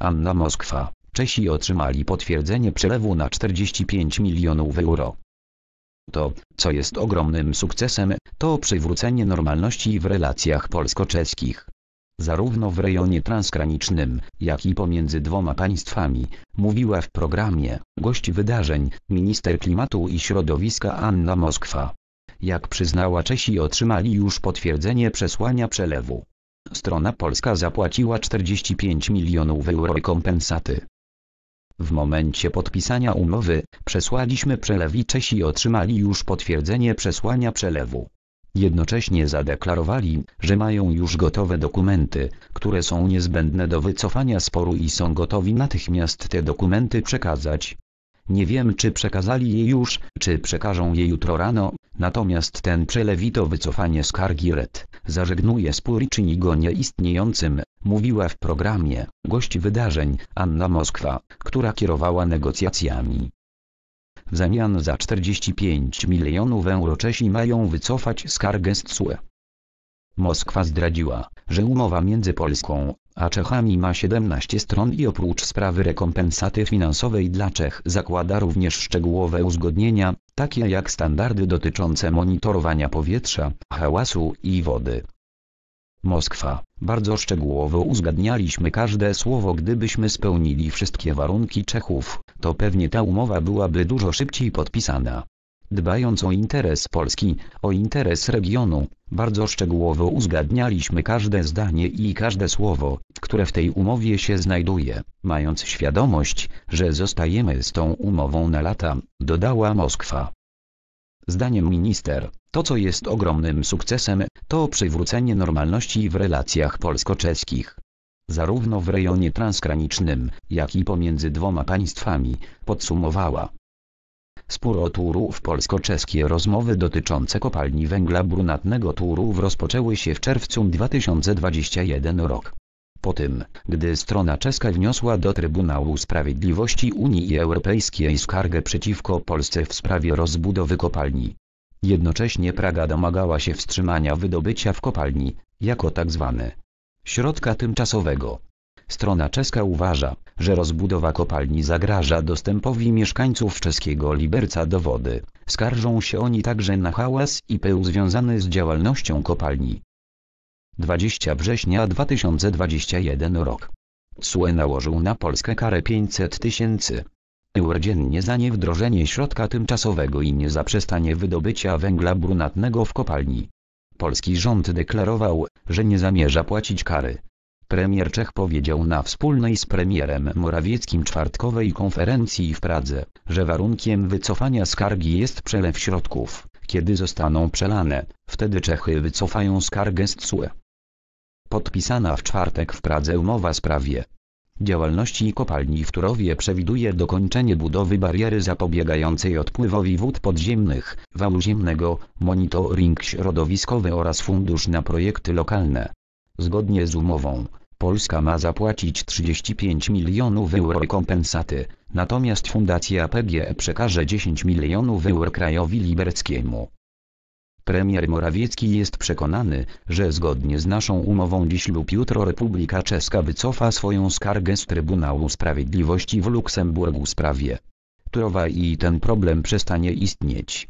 Anna Moskwa, Czesi otrzymali potwierdzenie przelewu na 45 milionów euro. To, co jest ogromnym sukcesem, to przywrócenie normalności w relacjach polsko-czeskich. Zarówno w rejonie transgranicznym, jak i pomiędzy dwoma państwami, mówiła w programie, gość wydarzeń, minister klimatu i środowiska Anna Moskwa. Jak przyznała Czesi otrzymali już potwierdzenie przesłania przelewu. Strona polska zapłaciła 45 milionów euro rekompensaty. W momencie podpisania umowy, przesłaliśmy przelew i Czesi otrzymali już potwierdzenie przesłania przelewu. Jednocześnie zadeklarowali, że mają już gotowe dokumenty, które są niezbędne do wycofania sporu i są gotowi natychmiast te dokumenty przekazać. Nie wiem czy przekazali je już, czy przekażą je jutro rano, natomiast ten przelew to wycofanie skargi RED zażegnuje spór i czyni go nieistniejącym, mówiła w programie Gość Wydarzeń Anna Moskwa, która kierowała negocjacjami. W zamian za 45 milionów euro Czesi mają wycofać skargę z CUE. Moskwa zdradziła, że umowa między Polską a Czechami ma 17 stron i oprócz sprawy rekompensaty finansowej dla Czech zakłada również szczegółowe uzgodnienia, takie jak standardy dotyczące monitorowania powietrza, hałasu i wody. Moskwa. Bardzo szczegółowo uzgadnialiśmy każde słowo gdybyśmy spełnili wszystkie warunki Czechów, to pewnie ta umowa byłaby dużo szybciej podpisana. Dbając o interes Polski, o interes regionu, bardzo szczegółowo uzgadnialiśmy każde zdanie i każde słowo, które w tej umowie się znajduje, mając świadomość, że zostajemy z tą umową na lata, dodała Moskwa. Zdaniem minister, to co jest ogromnym sukcesem, to przywrócenie normalności w relacjach polsko-czeskich zarówno w rejonie transgranicznym, jak i pomiędzy dwoma państwami, podsumowała. Sporo turów polsko-czeskie rozmowy dotyczące kopalni węgla brunatnego Turów rozpoczęły się w czerwcu 2021 rok. Po tym, gdy strona czeska wniosła do Trybunału Sprawiedliwości Unii Europejskiej skargę przeciwko Polsce w sprawie rozbudowy kopalni. Jednocześnie Praga domagała się wstrzymania wydobycia w kopalni, jako tzw. Tak środka tymczasowego. Strona czeska uważa, że rozbudowa kopalni zagraża dostępowi mieszkańców czeskiego Liberca do wody. Skarżą się oni także na hałas i pył związany z działalnością kopalni. 20 września 2021 rok. SUE nałożył na Polskę karę 500 tysięcy eur dziennie za niewdrożenie środka tymczasowego i niezaprzestanie wydobycia węgla brunatnego w kopalni. Polski rząd deklarował, że nie zamierza płacić kary. Premier Czech powiedział na wspólnej z premierem Morawieckim czwartkowej konferencji w Pradze, że warunkiem wycofania skargi jest przelew środków. Kiedy zostaną przelane, wtedy Czechy wycofają skargę z CUE. Podpisana w czwartek w Pradze umowa w sprawie działalności kopalni w Turowie przewiduje dokończenie budowy bariery zapobiegającej odpływowi wód podziemnych, wału ziemnego, monitoring środowiskowy oraz fundusz na projekty lokalne. Zgodnie z umową, Polska ma zapłacić 35 milionów euro kompensaty, natomiast Fundacja PGE przekaże 10 milionów euro krajowi libereckiemu. Premier Morawiecki jest przekonany, że zgodnie z naszą umową dziś lub jutro Republika Czeska wycofa swoją skargę z Trybunału Sprawiedliwości w Luksemburgu w sprawie Turowa i ten problem przestanie istnieć.